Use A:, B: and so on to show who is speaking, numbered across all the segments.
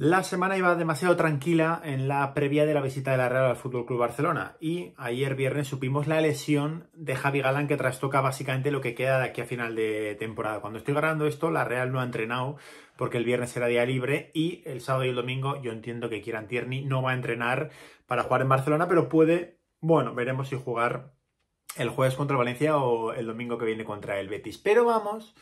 A: La semana iba demasiado tranquila en la previa de la visita de la Real al Fútbol Club Barcelona y ayer viernes supimos la lesión de Javi Galán que trastoca básicamente lo que queda de aquí a final de temporada. Cuando estoy grabando esto, la Real no ha entrenado porque el viernes era día libre y el sábado y el domingo yo entiendo que Kieran Tierney no va a entrenar para jugar en Barcelona, pero puede, bueno, veremos si jugar el jueves contra Valencia o el domingo que viene contra el Betis. Pero vamos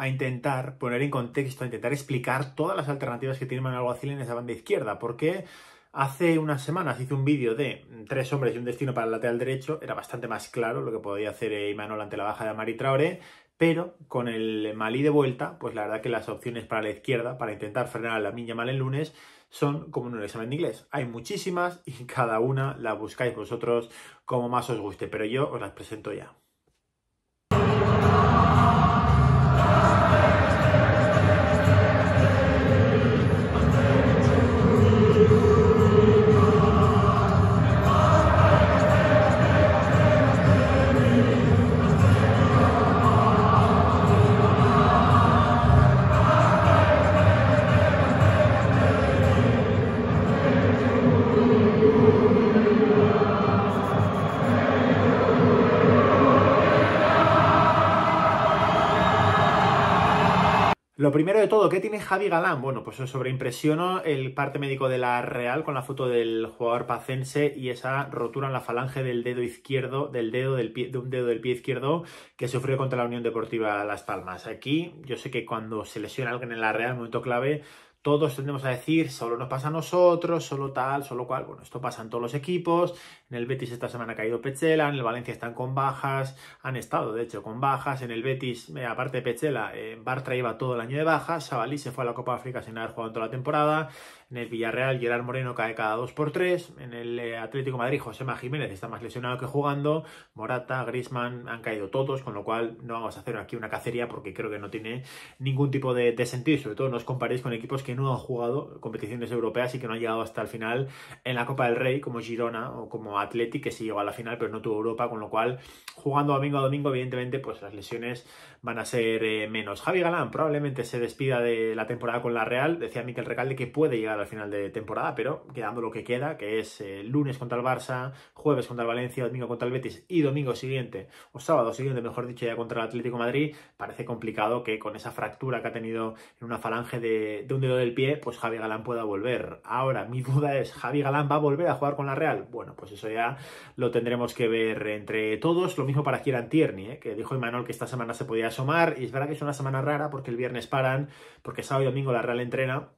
A: a intentar poner en contexto, a intentar explicar todas las alternativas que tiene Manuel Alguacil en esa banda izquierda, porque hace unas semanas hice un vídeo de tres hombres y un destino para el lateral derecho, era bastante más claro lo que podía hacer Manuel ante la baja de Amari Traoré, pero con el Malí de vuelta, pues la verdad que las opciones para la izquierda, para intentar frenar a la Minya Mal el lunes, son como en un examen de inglés. Hay muchísimas y cada una la buscáis vosotros como más os guste, pero yo os las presento ya. Lo primero de todo, ¿qué tiene Javi Galán? Bueno, pues sobreimpresionó el parte médico de la Real con la foto del jugador pacense y esa rotura en la falange del dedo izquierdo, del dedo del pie, de un dedo del pie izquierdo que sufrió contra la Unión Deportiva Las Palmas. Aquí, yo sé que cuando se lesiona alguien en la Real, momento clave, todos tendemos a decir, solo nos pasa a nosotros, solo tal, solo cual. Bueno, esto pasa en todos los equipos, en el Betis esta semana ha caído Pechela, en el Valencia están con bajas, han estado de hecho con bajas. En el Betis, eh, aparte de Pechela, eh, Bartra iba todo el año de bajas, Sabalí se fue a la Copa África sin haber jugado toda la temporada. En el Villarreal, Gerard Moreno cae cada 2 por 3 En el eh, Atlético Madrid, Josema Jiménez está más lesionado que jugando. Morata, Grisman han caído todos, con lo cual no vamos a hacer aquí una cacería porque creo que no tiene ningún tipo de, de sentido. Sobre todo no os comparéis con equipos que no han jugado competiciones europeas y que no han llegado hasta el final en la Copa del Rey, como Girona o como Atlético que sí llegó a la final, pero no tuvo Europa, con lo cual, jugando domingo a domingo, evidentemente, pues las lesiones van a ser eh, menos. Javi Galán probablemente se despida de la temporada con la Real, decía Miquel Recalde que puede llegar al final de temporada, pero quedando lo que queda, que es eh, lunes contra el Barça, jueves contra el Valencia, domingo contra el Betis y domingo siguiente, o sábado siguiente, mejor dicho, ya contra el Atlético Madrid, parece complicado que con esa fractura que ha tenido en una falange de, de un dedo del pie, pues Javi Galán pueda volver. Ahora, mi duda es, ¿Javi Galán va a volver a jugar con la Real? Bueno, pues eso lo tendremos que ver entre todos. Lo mismo para Kieran Tierney, ¿eh? que dijo Imanol que esta semana se podía asomar, y es verdad que es una semana rara porque el viernes paran, porque sábado y domingo la Real entrena,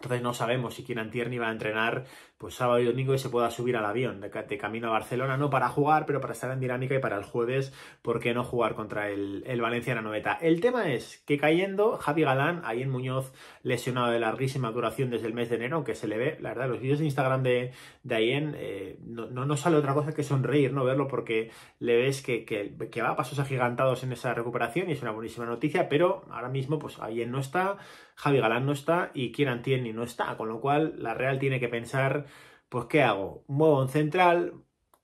A: entonces no sabemos si Kieran Tierney va a entrenar pues sábado y domingo y se pueda subir al avión de, camino a Barcelona, no para jugar, pero para estar en dinámica y para el jueves, ¿por qué no jugar contra el, Valencia en la noveta? El tema es que cayendo Javi Galán, ahí en Muñoz, lesionado de larguísima duración desde el mes de enero, aunque se le ve, la verdad, los vídeos de Instagram de, de Ayen eh, no, sale otra cosa que sonreír, no verlo, porque le ves que, va a pasos agigantados en esa recuperación y es una buenísima noticia, pero ahora mismo pues Ayen no está, Javi Galán no está y Kieran Tierney no está, con lo cual la Real tiene que pensar, pues ¿qué hago? ¿Muevo un central?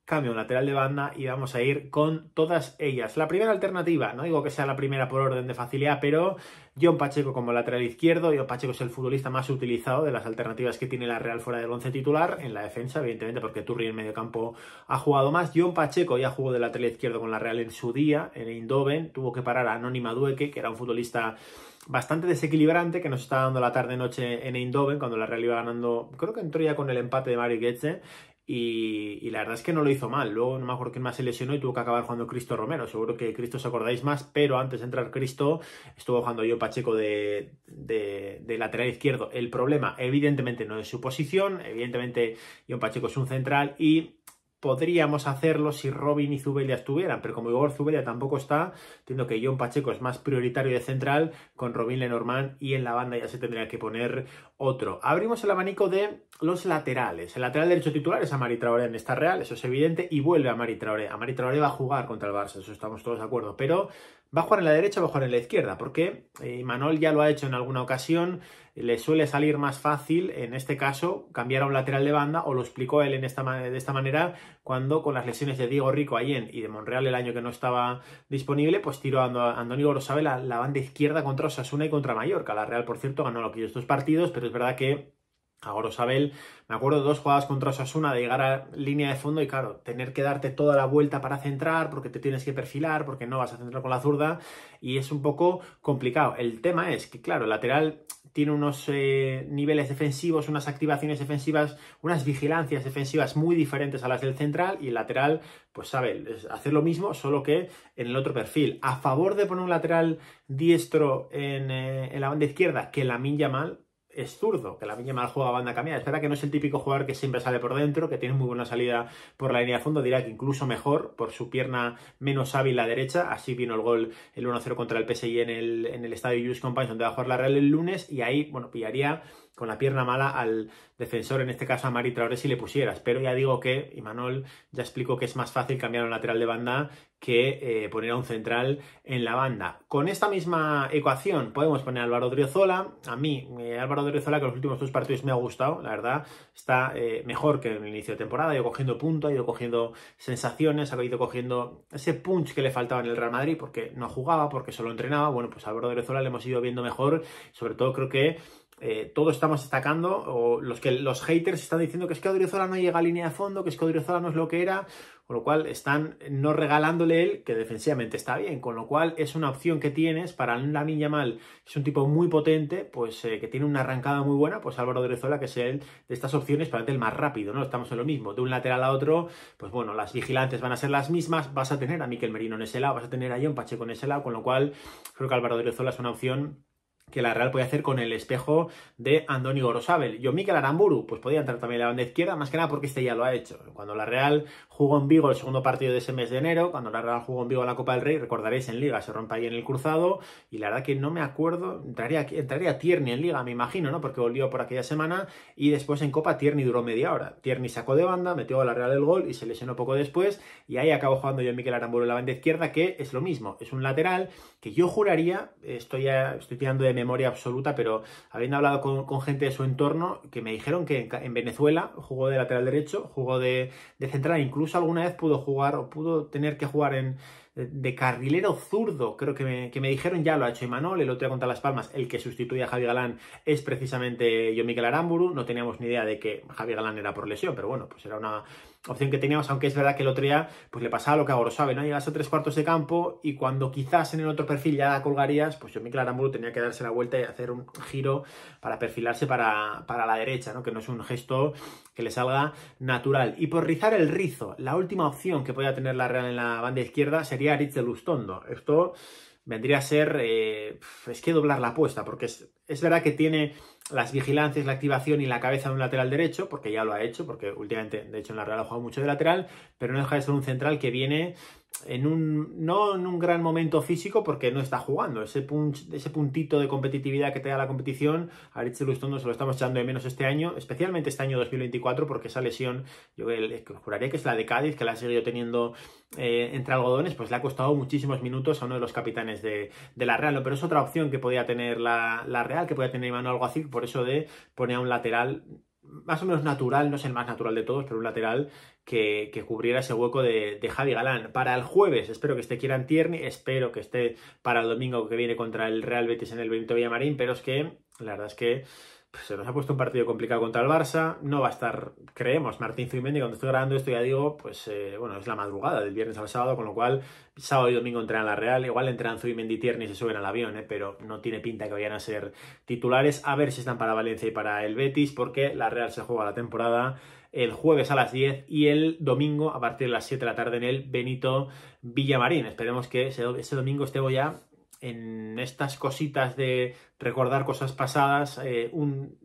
A: cambio lateral de banda y vamos a ir con todas ellas. La primera alternativa, no digo que sea la primera por orden de facilidad, pero John Pacheco como lateral izquierdo. John Pacheco es el futbolista más utilizado de las alternativas que tiene la Real fuera del once titular. En la defensa, evidentemente, porque Turri en medio campo ha jugado más. John Pacheco ya jugó de lateral izquierdo con la Real en su día, en Eindhoven, Tuvo que parar a Anónima Dueque, que era un futbolista bastante desequilibrante que nos estaba dando la tarde-noche en Eindhoven cuando la Real iba ganando, creo que entró ya con el empate de Mario Goetze y, la verdad es que no lo hizo mal. Luego no me acuerdo quién más se lesionó y tuvo que acabar jugando Cristo Romero. Seguro que Cristo os acordáis más, pero antes de entrar Cristo estuvo jugando yo Pacheco de, de lateral izquierdo. El problema, evidentemente, no es su posición. Evidentemente, John Pacheco es un central y podríamos hacerlo si Robin y Zubelia estuvieran, pero como Igor Zubelia tampoco está, entiendo que John Pacheco es más prioritario de central con Robin Lenormand y en la banda ya se tendría que poner otro. Abrimos el abanico de los laterales. El lateral derecho titular es Amari Traoré en esta Real, eso es evidente, y vuelve a Amari Traoré. Amari Traoré va a jugar contra el Barça, eso estamos todos de acuerdo, pero va a jugar en la derecha o va a jugar en la izquierda, porque eh, Manol ya lo ha hecho en alguna ocasión, le suele salir más fácil, en este caso, cambiar a un lateral de banda, o lo explicó él en esta, de esta manera cuando con las lesiones de Diego Rico en y de Monreal el año que no estaba disponible, pues tiró a Antonio Rosabel la, la banda izquierda contra Osasuna y contra Mallorca. La Real, por cierto, ganó aquellos dos partidos, pero es verdad que Ahora Sabel, Me acuerdo dos jugadas contra Osasuna de llegar a línea de fondo y claro, tener que darte toda la vuelta para centrar porque te tienes que perfilar, porque no vas a centrar con la zurda y es un poco complicado. El tema es que claro, el lateral tiene unos eh, niveles defensivos, unas activaciones defensivas, unas vigilancias defensivas muy diferentes a las del central y el lateral pues sabe hacer lo mismo solo que en el otro perfil. A favor de poner un lateral diestro en, eh, la banda izquierda que la Min mal es zurdo, que la Viña mal juega banda cambiada. Es verdad que no es el típico jugador que siempre sale por dentro, que tiene muy buena salida por la línea de fondo, dirá que incluso mejor por su pierna menos hábil la derecha. Así vino el gol el 1-0 contra el PSI en el, en el estadio Youth Companies, donde va a jugar la Real el lunes, y ahí, bueno, pillaría con la pierna mala al defensor, en este caso a Mari Traoré, si le pusieras. Pero ya digo que, y Manol ya explicó que es más fácil cambiar a un lateral de banda que eh, poner a un central en la banda. Con esta misma ecuación podemos poner a Álvaro Driozola. A mí, eh, Álvaro Driozola, que los últimos dos partidos me ha gustado, la verdad, está eh, mejor que en el inicio de temporada. Ha ido cogiendo puntos, ha ido cogiendo sensaciones, ha ido cogiendo ese punch que le faltaba en el Real Madrid porque no jugaba, porque solo entrenaba. Bueno, pues a Álvaro Driozola le hemos ido viendo mejor. Sobre todo creo que eh, todos estamos destacando, o los que los haters están diciendo que es que Odriozola no llega a línea de fondo, que es que Odriozola no es lo que era, con lo cual están no regalándole él, que defensivamente está bien, con lo cual es una opción que tienes para niña mal es un tipo muy potente, pues eh, que tiene una arrancada muy buena, pues Álvaro Odriozola, que es el de estas opciones, para el más rápido, ¿no? Estamos en lo mismo, de un lateral a otro, pues bueno, las vigilantes van a ser las mismas, vas a tener a Miquel Merino en ese lado, vas a tener a John Pacheco en ese lado, con lo cual creo que Álvaro Odriozola es una opción que la Real puede hacer con el espejo de Andoni Gorosabel. Yo, Mikel Aramburu, pues podía entrar también en la banda izquierda, más que nada porque este ya lo ha hecho. Cuando la Real jugó en Vigo el segundo partido de ese mes de enero, cuando la Real jugó en Vigo la Copa del Rey, recordaréis en Liga, se rompe ahí en el cruzado, y la verdad que no me acuerdo, entraría, entraría Tierney en Liga, me imagino, ¿no? Porque volvió por aquella semana, y después en Copa Tierney duró media hora. Tierney sacó de banda, metió a la Real el gol y se lesionó poco después, y ahí acabó jugando yo, Miquel Aramburu en la banda izquierda, que es lo mismo, es un lateral que yo juraría, estoy, estoy tirando de memoria absoluta, pero habiendo hablado con, gente de su entorno, que me dijeron que en, Venezuela jugó de lateral derecho, jugó de, de central, incluso alguna vez pudo jugar o pudo tener que jugar en de carrilero zurdo, creo que me, dijeron ya, lo ha hecho Imanol, el otro día contra Las Palmas, el que sustituye a Javi Galán es precisamente yo Miguel Aramburu, no teníamos ni idea de que Javi Galán era por lesión, pero bueno, pues era una opción que teníamos, aunque es verdad que el otro día pues le pasaba lo que ahora sabe, ¿no? Llegas a tres cuartos de campo y cuando quizás en el otro perfil ya colgarías, pues yo Miguel Aramburu tenía que darse la vuelta y hacer un giro para perfilarse para, para la derecha, ¿no? Que no es un gesto que le salga natural. Y por rizar el rizo, la última opción que podía tener la Real en la banda izquierda sería de Aritz de Lustondo. Esto vendría a ser, eh, es que doblar la apuesta, porque es, es verdad que tiene las vigilancias, la activación y la cabeza de un lateral derecho, porque ya lo ha hecho, porque últimamente, de hecho, en la Real ha jugado mucho de lateral, pero no deja de ser un central que viene en un, no en un gran momento físico porque no está jugando. Ese, punch, ese puntito de competitividad que te da la competición, a Richie Lustondo se lo estamos echando de menos este año, especialmente este año 2024, porque esa lesión, yo juraría que es la de Cádiz, que la ha seguido teniendo eh, entre algodones, pues le ha costado muchísimos minutos a uno de los capitanes de, de la Real. Pero es otra opción que podía tener la, la Real, que podía tener Iván algo así, por eso de poner a un lateral más o menos natural, no es el más natural de todos, pero un lateral que, cubriera ese hueco de, de, Javi Galán. Para el jueves, espero que esté Kieran Tierney, espero que esté para el domingo que viene contra el Real Betis en el Benito Villamarín, pero es que la verdad es que pues se nos ha puesto un partido complicado contra el Barça. No va a estar, creemos, Martín Zubimendi. Cuando estoy grabando esto, ya digo, pues eh, bueno, es la madrugada del viernes al sábado, con lo cual sábado y domingo entrenan la Real. Igual entran Zubimendi y Tierney y se suben al avión, eh, pero no tiene pinta que vayan a ser titulares. A ver si están para Valencia y para el Betis, porque la Real se juega la temporada el jueves a las 10 y el domingo a partir de las 7 de la tarde en el Benito Villamarín. Esperemos que ese, ese domingo esté ya en estas cositas de recordar cosas pasadas. Eh, un,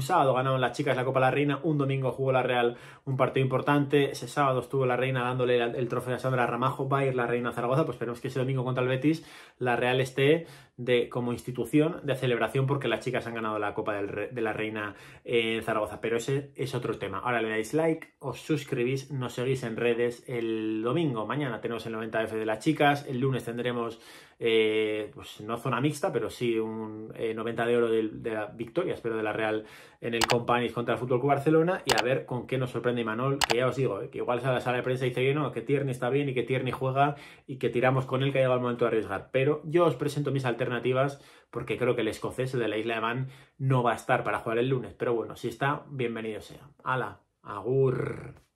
A: sábado ganaron las chicas la Copa la Reina, un domingo jugó la Real un partido importante, ese sábado estuvo la Reina dándole el, trofeo a Sandra Ramajo, va a ir la Reina a Zaragoza, pues esperemos que ese domingo contra el Betis la Real esté de, como institución de celebración porque las chicas han ganado la Copa de la Reina en eh, Zaragoza, pero ese es otro tema. Ahora le dais like, os suscribís, nos seguís en redes el domingo, mañana tenemos el 90F de las chicas, el lunes tendremos, eh, pues no zona mixta, pero sí un 90 eh, de oro de, la victoria, espero, de la Real en el Companis contra el Fútbol Barcelona y a ver con qué nos sorprende Imanol, que ya os digo, eh, que igual sale a la sala de prensa y dice que no, que Tierney está bien y que Tierney juega y que tiramos con él que ha llegado el momento de arriesgar. Pero yo os presento mis alternativas porque creo que el escocés de la Isla de Man no va a estar para jugar el lunes, pero bueno, si está, bienvenido sea. ¡Hala! ¡Agur!